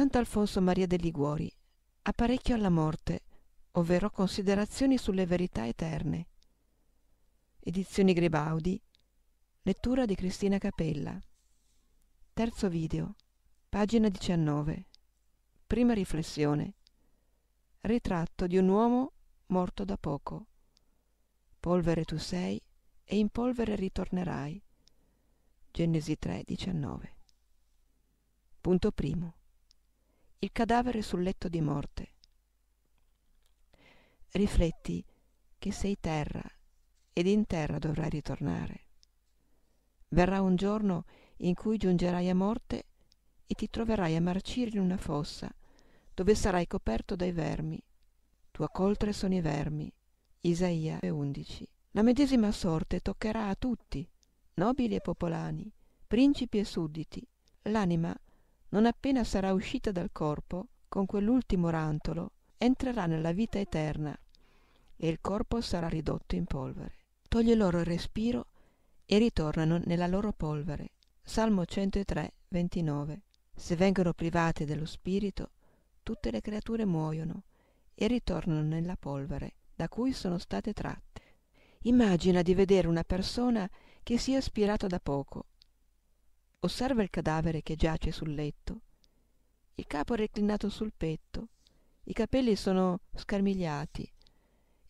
Sant'Alfonso Maria de Liguori, apparecchio alla morte, ovvero considerazioni sulle verità eterne. Edizioni Gribaudi, lettura di Cristina Capella. Terzo video, pagina 19. Prima riflessione. Ritratto di un uomo morto da poco. Polvere tu sei e in polvere ritornerai. Genesi 3, 19. Punto primo il cadavere sul letto di morte. Rifletti che sei terra ed in terra dovrai ritornare. Verrà un giorno in cui giungerai a morte e ti troverai a marcire in una fossa dove sarai coperto dai vermi. Tua coltre sono i vermi. Isaia 11. La medesima sorte toccherà a tutti, nobili e popolani, principi e sudditi. L'anima non appena sarà uscita dal corpo, con quell'ultimo rantolo, entrerà nella vita eterna e il corpo sarà ridotto in polvere. Toglie loro il respiro e ritornano nella loro polvere. Salmo 103, 29. Se vengono private dello spirito, tutte le creature muoiono e ritornano nella polvere da cui sono state tratte. Immagina di vedere una persona che sia spirata da poco osserva il cadavere che giace sul letto. Il capo è reclinato sul petto, i capelli sono scarmigliati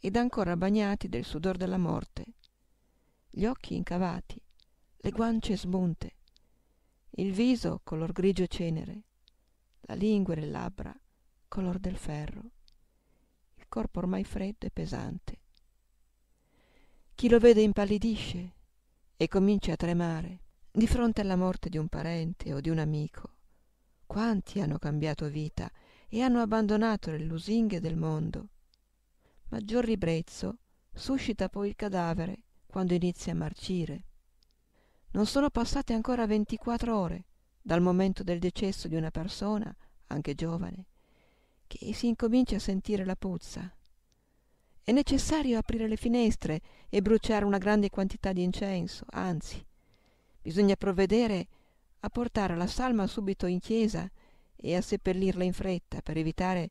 ed ancora bagnati del sudor della morte, gli occhi incavati, le guance smunte, il viso color grigio cenere, la lingua e le labbra color del ferro, il corpo ormai freddo e pesante. Chi lo vede impallidisce e comincia a tremare di fronte alla morte di un parente o di un amico. Quanti hanno cambiato vita e hanno abbandonato le lusinghe del mondo. Maggior ribrezzo suscita poi il cadavere quando inizia a marcire. Non sono passate ancora 24 ore dal momento del decesso di una persona, anche giovane, che si incomincia a sentire la puzza. È necessario aprire le finestre e bruciare una grande quantità di incenso, anzi, bisogna provvedere a portare la salma subito in chiesa e a seppellirla in fretta per evitare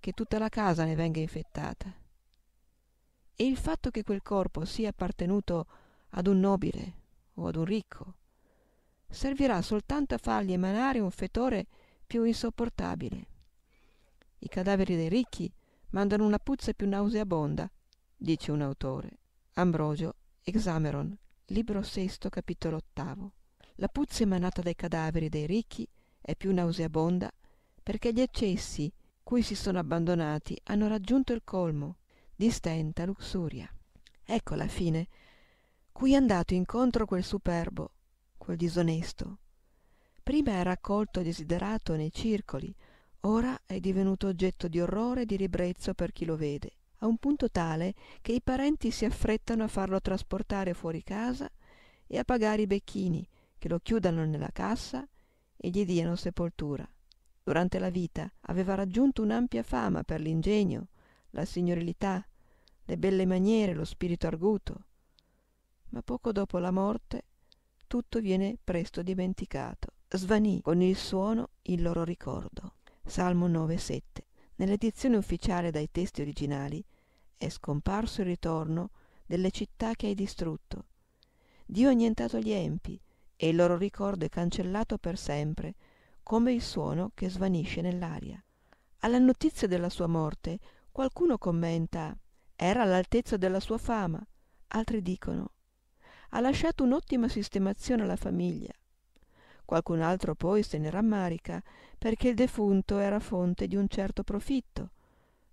che tutta la casa ne venga infettata. E il fatto che quel corpo sia appartenuto ad un nobile o ad un ricco servirà soltanto a fargli emanare un fetore più insopportabile. I cadaveri dei ricchi mandano una puzza più nauseabonda, dice un autore, Ambrogio Exameron, libro sesto capitolo ottavo la puzza emanata dai cadaveri dei ricchi è più nauseabonda perché gli eccessi cui si sono abbandonati hanno raggiunto il colmo di stenta luxuria ecco la fine cui è andato incontro quel superbo quel disonesto prima era accolto e desiderato nei circoli ora è divenuto oggetto di orrore e di ribrezzo per chi lo vede a un punto tale che i parenti si affrettano a farlo trasportare fuori casa e a pagare i becchini che lo chiudano nella cassa e gli diano sepoltura. Durante la vita aveva raggiunto un'ampia fama per l'ingegno, la signorilità, le belle maniere, lo spirito arguto. Ma poco dopo la morte tutto viene presto dimenticato. Svanì con il suono il loro ricordo. Salmo 9, 7. Nell'edizione ufficiale dai testi originali è scomparso il ritorno delle città che hai distrutto. Dio ha annientato gli empi e il loro ricordo è cancellato per sempre, come il suono che svanisce nell'aria. Alla notizia della sua morte qualcuno commenta era all'altezza della sua fama, altri dicono ha lasciato un'ottima sistemazione alla famiglia, Qualcun altro poi se ne rammarica perché il defunto era fonte di un certo profitto,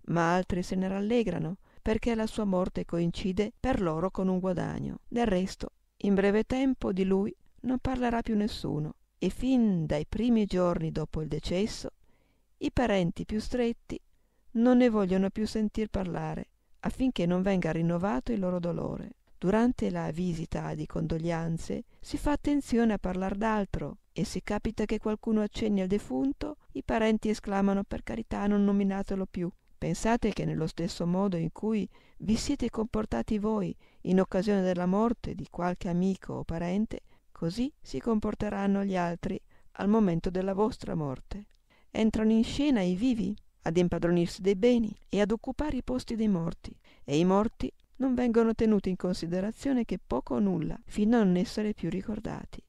ma altri se ne rallegrano perché la sua morte coincide per loro con un guadagno. Del resto, in breve tempo di lui non parlerà più nessuno e fin dai primi giorni dopo il decesso i parenti più stretti non ne vogliono più sentir parlare affinché non venga rinnovato il loro dolore. Durante la visita di condoglianze si fa attenzione a parlar d'altro e se capita che qualcuno accenni al defunto, i parenti esclamano per carità non nominatelo più. Pensate che nello stesso modo in cui vi siete comportati voi in occasione della morte di qualche amico o parente, così si comporteranno gli altri al momento della vostra morte. Entrano in scena i vivi ad impadronirsi dei beni e ad occupare i posti dei morti, e i morti non vengono tenuti in considerazione che poco o nulla, fino a non essere più ricordati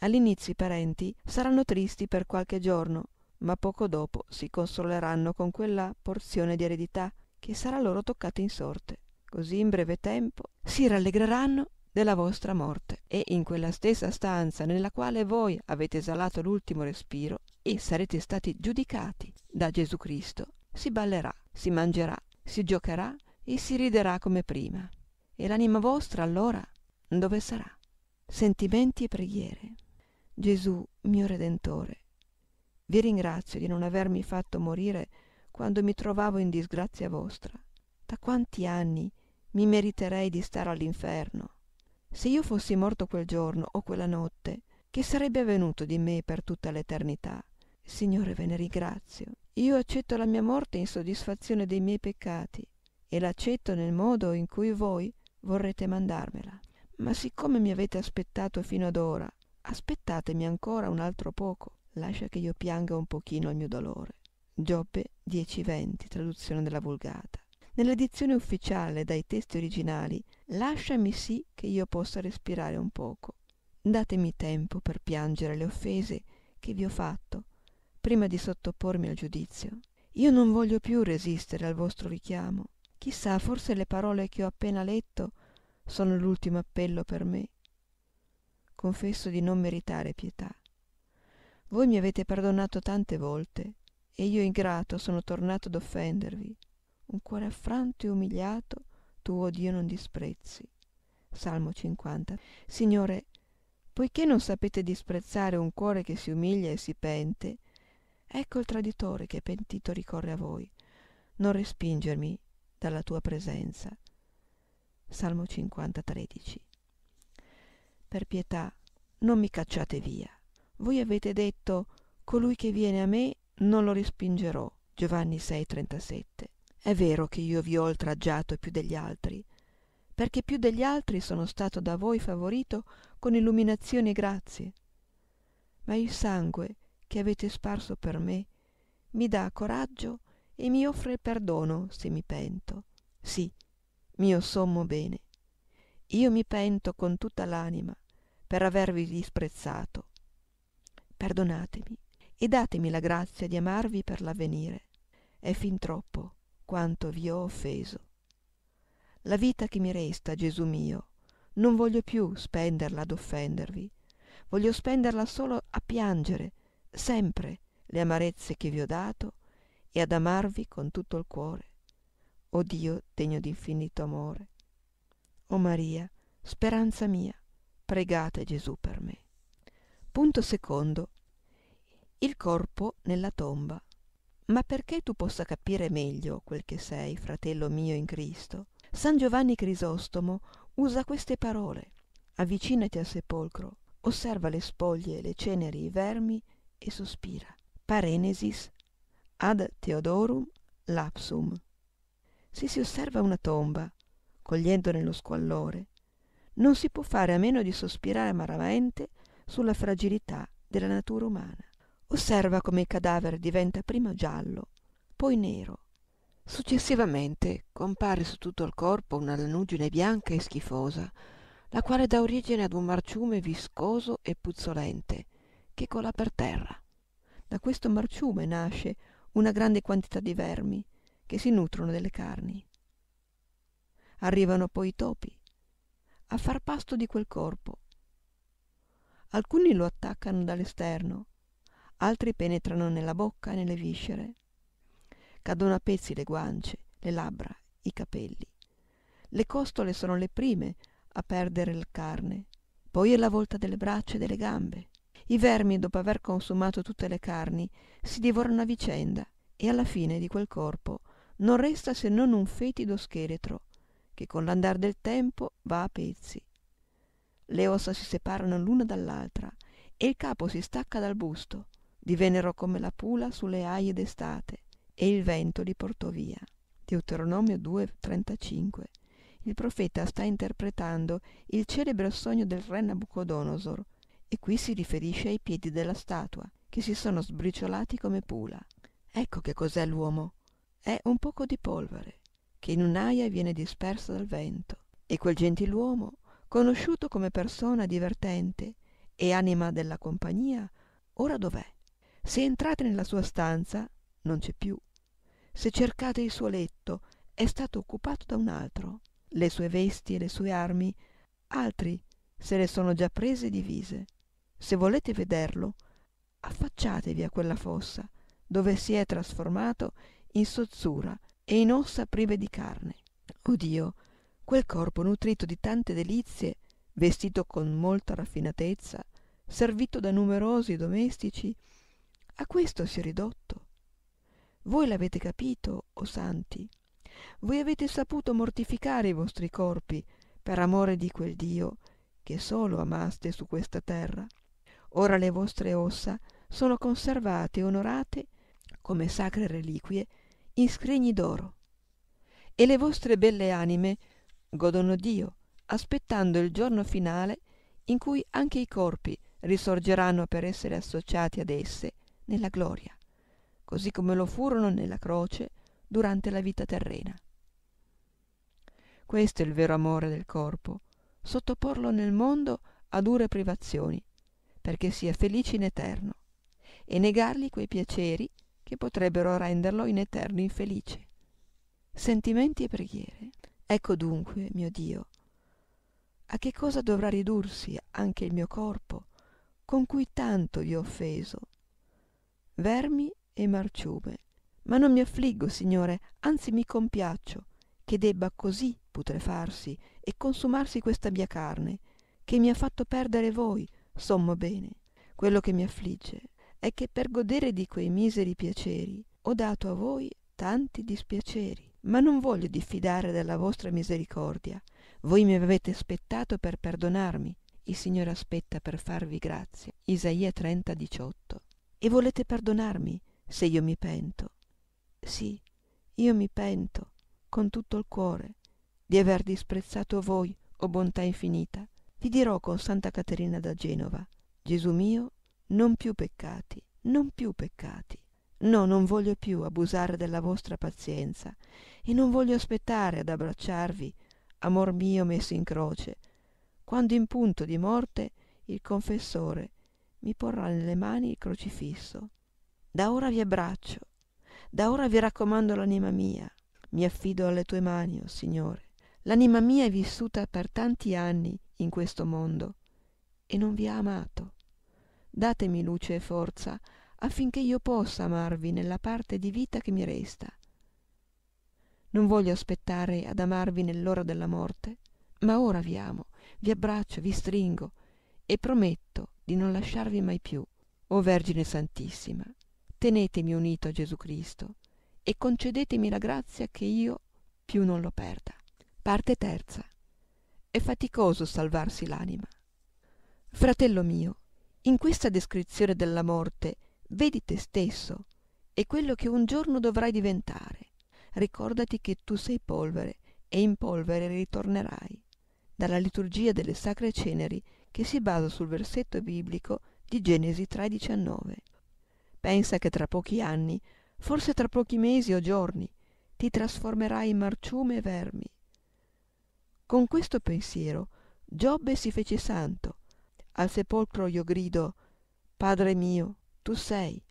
all'inizio i parenti saranno tristi per qualche giorno ma poco dopo si consoleranno con quella porzione di eredità che sarà loro toccata in sorte così in breve tempo si rallegreranno della vostra morte e in quella stessa stanza nella quale voi avete esalato l'ultimo respiro e sarete stati giudicati da Gesù Cristo si ballerà si mangerà si giocherà e si riderà come prima e l'anima vostra allora dove sarà sentimenti e preghiere Gesù, mio Redentore, vi ringrazio di non avermi fatto morire quando mi trovavo in disgrazia vostra. Da quanti anni mi meriterei di stare all'inferno? Se io fossi morto quel giorno o quella notte, che sarebbe avvenuto di me per tutta l'eternità? Signore, ve ne ringrazio. Io accetto la mia morte in soddisfazione dei miei peccati e l'accetto nel modo in cui voi vorrete mandarmela. Ma siccome mi avete aspettato fino ad ora aspettatemi ancora un altro poco lascia che io pianga un pochino il mio dolore giobbe 10-20 traduzione della vulgata nell'edizione ufficiale dai testi originali lasciami sì che io possa respirare un poco datemi tempo per piangere le offese che vi ho fatto prima di sottopormi al giudizio io non voglio più resistere al vostro richiamo chissà forse le parole che ho appena letto sono l'ultimo appello per me confesso di non meritare pietà voi mi avete perdonato tante volte e io ingrato sono tornato ad offendervi un cuore affranto e umiliato tuo dio non disprezzi salmo signore poiché non sapete disprezzare un cuore che si umilia e si pente ecco il traditore che pentito ricorre a voi non respingermi dalla tua presenza salmo per pietà, non mi cacciate via. Voi avete detto, colui che viene a me non lo respingerò. Giovanni 6:37. È vero che io vi ho oltraggiato più degli altri, perché più degli altri sono stato da voi favorito con illuminazioni e grazie. Ma il sangue che avete sparso per me mi dà coraggio e mi offre perdono se mi pento. Sì, mio sommo bene io mi pento con tutta l'anima per avervi disprezzato perdonatemi e datemi la grazia di amarvi per l'avvenire è fin troppo quanto vi ho offeso la vita che mi resta gesù mio non voglio più spenderla ad offendervi voglio spenderla solo a piangere sempre le amarezze che vi ho dato e ad amarvi con tutto il cuore o dio degno di infinito amore o maria speranza mia pregate gesù per me punto secondo il corpo nella tomba ma perché tu possa capire meglio quel che sei fratello mio in cristo san giovanni crisostomo usa queste parole avvicinati al sepolcro osserva le spoglie le ceneri i vermi e sospira parenesis ad theodorum lapsum se si osserva una tomba cogliendo nello squallore, non si può fare a meno di sospirare amaramente sulla fragilità della natura umana. Osserva come il cadavere diventa prima giallo, poi nero. Successivamente compare su tutto il corpo una lanugine bianca e schifosa, la quale dà origine ad un marciume viscoso e puzzolente che cola per terra. Da questo marciume nasce una grande quantità di vermi che si nutrono delle carni arrivano poi i topi a far pasto di quel corpo alcuni lo attaccano dall'esterno altri penetrano nella bocca e nelle viscere cadono a pezzi le guance le labbra i capelli le costole sono le prime a perdere la carne poi è la volta delle braccia e delle gambe i vermi dopo aver consumato tutte le carni si divorano a vicenda e alla fine di quel corpo non resta se non un fetido scheletro che con l'andar del tempo va a pezzi. Le ossa si separano l'una dall'altra e il capo si stacca dal busto, divennero come la pula sulle aie d'estate e il vento li portò via. Deuteronomio 2:35. Il profeta sta interpretando il celebre sogno del re Nabucodonosor e qui si riferisce ai piedi della statua che si sono sbriciolati come pula. Ecco che cos'è l'uomo. È un poco di polvere che in un'aia viene dispersa dal vento. E quel gentiluomo, conosciuto come persona divertente e anima della compagnia, ora dov'è? Se entrate nella sua stanza, non c'è più. Se cercate il suo letto, è stato occupato da un altro. Le sue vesti e le sue armi, altri se le sono già prese e divise. Se volete vederlo, affacciatevi a quella fossa dove si è trasformato in sozzura e in ossa prive di carne. Oh Dio, quel corpo nutrito di tante delizie, vestito con molta raffinatezza, servito da numerosi domestici, a questo si è ridotto. Voi l'avete capito, o oh santi. Voi avete saputo mortificare i vostri corpi per amore di quel Dio che solo amaste su questa terra. Ora le vostre ossa sono conservate e onorate come sacre reliquie in scrigni d'oro e le vostre belle anime godono dio aspettando il giorno finale in cui anche i corpi risorgeranno per essere associati ad esse nella gloria così come lo furono nella croce durante la vita terrena questo è il vero amore del corpo sottoporlo nel mondo a dure privazioni perché sia felice in eterno e negargli quei piaceri che potrebbero renderlo in eterno infelice. Sentimenti e preghiere. Ecco dunque, mio Dio, a che cosa dovrà ridursi anche il mio corpo, con cui tanto vi ho offeso? Vermi e marciume. Ma non mi affliggo, Signore, anzi mi compiaccio, che debba così putrefarsi e consumarsi questa mia carne, che mi ha fatto perdere voi, sommo bene. Quello che mi affligge è che per godere di quei miseri piaceri ho dato a voi tanti dispiaceri. Ma non voglio diffidare della vostra misericordia. Voi mi avete aspettato per perdonarmi. Il Signore aspetta per farvi grazia. Isaia 30, 18. E volete perdonarmi se io mi pento? Sì, io mi pento con tutto il cuore di aver disprezzato voi, o bontà infinita. Vi dirò con Santa Caterina da Genova, Gesù mio non più peccati, non più peccati. No, non voglio più abusare della vostra pazienza e non voglio aspettare ad abbracciarvi, amor mio messo in croce, quando in punto di morte il confessore mi porrà nelle mani il crocifisso. Da ora vi abbraccio, da ora vi raccomando l'anima mia, mi affido alle tue mani, o oh Signore. L'anima mia è vissuta per tanti anni in questo mondo e non vi ha amato datemi luce e forza affinché io possa amarvi nella parte di vita che mi resta. Non voglio aspettare ad amarvi nell'ora della morte, ma ora vi amo, vi abbraccio, vi stringo e prometto di non lasciarvi mai più. O Vergine Santissima, tenetemi unito a Gesù Cristo e concedetemi la grazia che io più non lo perda. Parte terza. È faticoso salvarsi l'anima. Fratello mio, in questa descrizione della morte vedi te stesso e quello che un giorno dovrai diventare. Ricordati che tu sei polvere e in polvere ritornerai. Dalla liturgia delle sacre ceneri che si basa sul versetto biblico di Genesi 3:19. Pensa che tra pochi anni, forse tra pochi mesi o giorni, ti trasformerai in marciume e vermi. Con questo pensiero Giobbe si fece santo al sepolcro io grido padre mio tu sei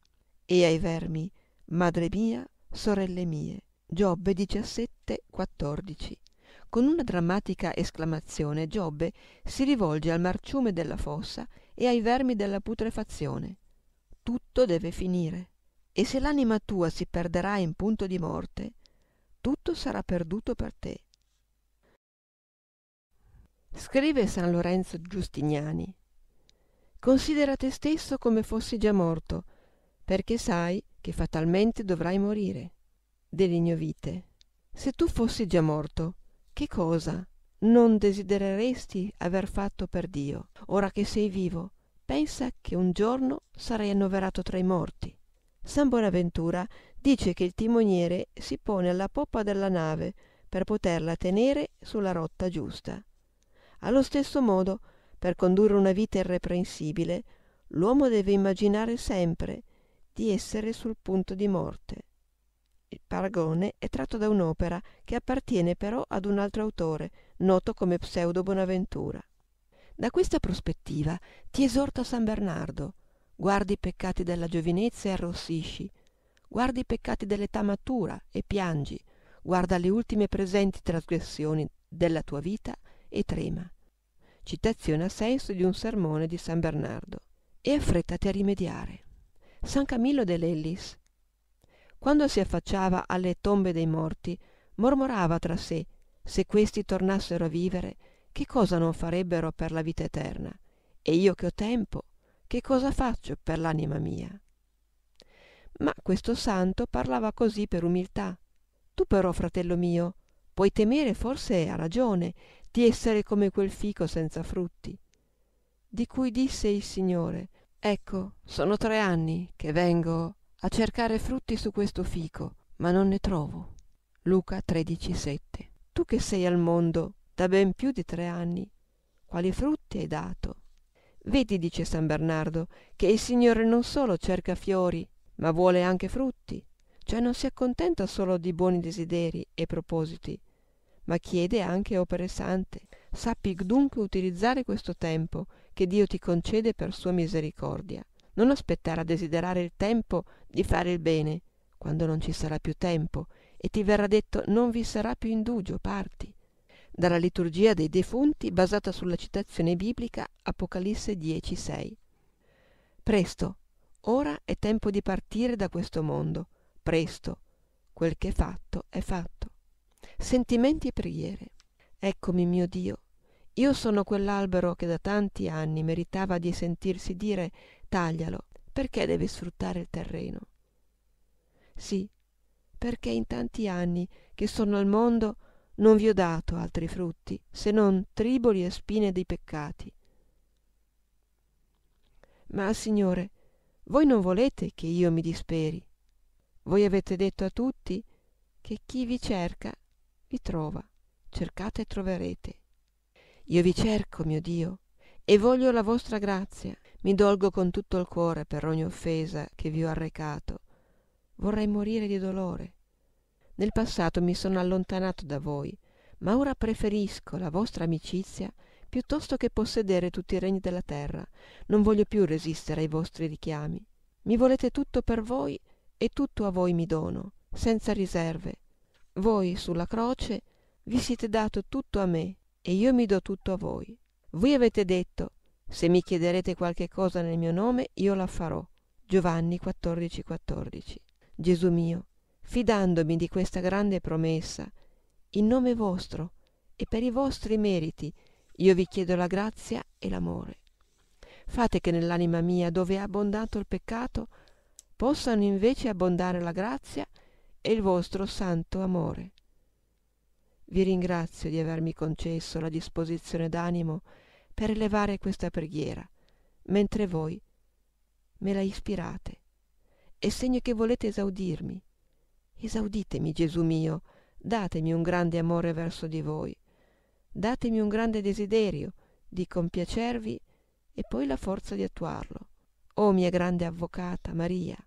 e ai vermi madre mia sorelle mie giobbe con una drammatica esclamazione giobbe si rivolge al marciume della fossa e ai vermi della putrefazione tutto deve finire e se l'anima tua si perderà in punto di morte tutto sarà perduto per te scrive san lorenzo giustiniani considera te stesso come fossi già morto perché sai che fatalmente dovrai morire dell'ignovite se tu fossi già morto che cosa non desidereresti aver fatto per dio ora che sei vivo pensa che un giorno sarai annoverato tra i morti san bonaventura dice che il timoniere si pone alla poppa della nave per poterla tenere sulla rotta giusta allo stesso modo per condurre una vita irreprensibile l'uomo deve immaginare sempre di essere sul punto di morte il paragone è tratto da un'opera che appartiene però ad un altro autore noto come pseudo bonaventura da questa prospettiva ti esorta san bernardo guardi i peccati della giovinezza e arrossisci guardi i peccati dell'età matura e piangi guarda le ultime presenti trasgressioni della tua vita e trema citazione a senso di un sermone di San Bernardo, e affrettati a rimediare. San Camillo dell'Ellis, quando si affacciava alle tombe dei morti, mormorava tra sé, se questi tornassero a vivere, che cosa non farebbero per la vita eterna? E io che ho tempo, che cosa faccio per l'anima mia? Ma questo santo parlava così per umiltà. Tu però, fratello mio, puoi temere forse a ragione di essere come quel fico senza frutti, di cui disse il Signore, ecco, sono tre anni che vengo a cercare frutti su questo fico, ma non ne trovo. Luca 13:7. Tu che sei al mondo da ben più di tre anni, quali frutti hai dato? Vedi, dice San Bernardo, che il Signore non solo cerca fiori, ma vuole anche frutti, cioè non si accontenta solo di buoni desideri e propositi, ma chiede anche opere sante. Sappi dunque utilizzare questo tempo che Dio ti concede per sua misericordia. Non aspettare a desiderare il tempo di fare il bene, quando non ci sarà più tempo, e ti verrà detto non vi sarà più indugio, parti. Dalla liturgia dei defunti basata sulla citazione biblica Apocalisse 10.6. Presto, ora è tempo di partire da questo mondo, presto, quel che è fatto è fatto sentimenti e preghiere eccomi mio dio io sono quell'albero che da tanti anni meritava di sentirsi dire taglialo perché devi sfruttare il terreno sì perché in tanti anni che sono al mondo non vi ho dato altri frutti se non triboli e spine dei peccati ma signore voi non volete che io mi disperi voi avete detto a tutti che chi vi cerca vi trova, cercate e troverete. Io vi cerco, mio Dio, e voglio la vostra grazia. Mi dolgo con tutto il cuore per ogni offesa che vi ho arrecato. Vorrei morire di dolore. Nel passato mi sono allontanato da voi, ma ora preferisco la vostra amicizia piuttosto che possedere tutti i regni della terra. Non voglio più resistere ai vostri richiami. Mi volete tutto per voi e tutto a voi mi dono, senza riserve, voi sulla croce vi siete dato tutto a me e io mi do tutto a voi. Voi avete detto, se mi chiederete qualche cosa nel mio nome, io la farò. Giovanni 14,14 14. Gesù mio, fidandomi di questa grande promessa, in nome vostro e per i vostri meriti, io vi chiedo la grazia e l'amore. Fate che nell'anima mia, dove è abbondato il peccato, possano invece abbondare la grazia e il vostro santo amore. Vi ringrazio di avermi concesso la disposizione d'animo per elevare questa preghiera, mentre voi me la ispirate. È segno che volete esaudirmi. Esauditemi, Gesù mio, datemi un grande amore verso di voi, datemi un grande desiderio di compiacervi e poi la forza di attuarlo. O mia grande avvocata Maria,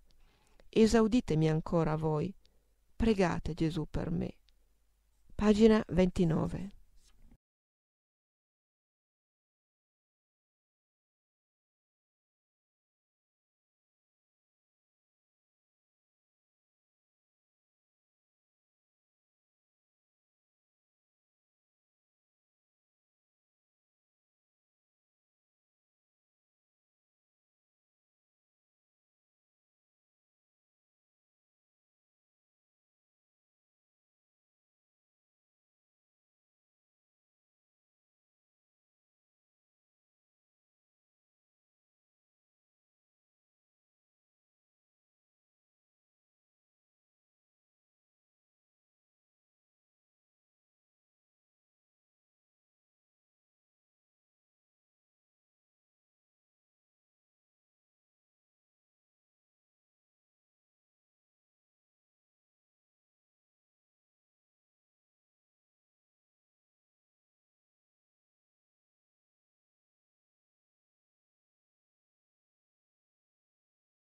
esauditemi ancora voi, Pregate Gesù per me. Pagina 29.